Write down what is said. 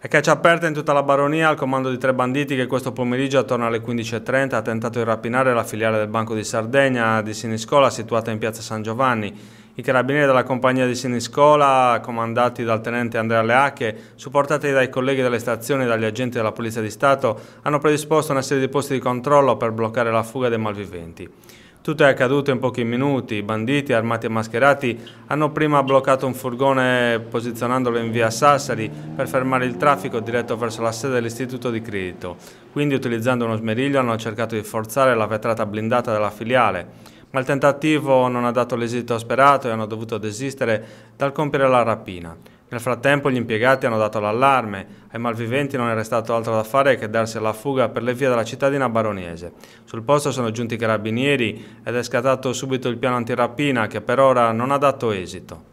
È caccia aperta in tutta la baronia al comando di tre banditi che questo pomeriggio attorno alle 15.30 ha tentato di rapinare la filiale del Banco di Sardegna di Siniscola situata in piazza San Giovanni. I carabinieri della compagnia di Siniscola, comandati dal tenente Andrea Leacche, supportati dai colleghi delle stazioni e dagli agenti della Polizia di Stato, hanno predisposto una serie di posti di controllo per bloccare la fuga dei malviventi. Tutto è accaduto in pochi minuti, i banditi armati e mascherati hanno prima bloccato un furgone posizionandolo in via Sassari per fermare il traffico diretto verso la sede dell'istituto di credito, quindi utilizzando uno smeriglio hanno cercato di forzare la vetrata blindata della filiale ma il tentativo non ha dato l'esito sperato e hanno dovuto desistere dal compiere la rapina. Nel frattempo gli impiegati hanno dato l'allarme, ai malviventi non è restato altro da fare che darsi alla fuga per le vie della cittadina baronese. Sul posto sono giunti i carabinieri ed è scattato subito il piano antirapina che per ora non ha dato esito.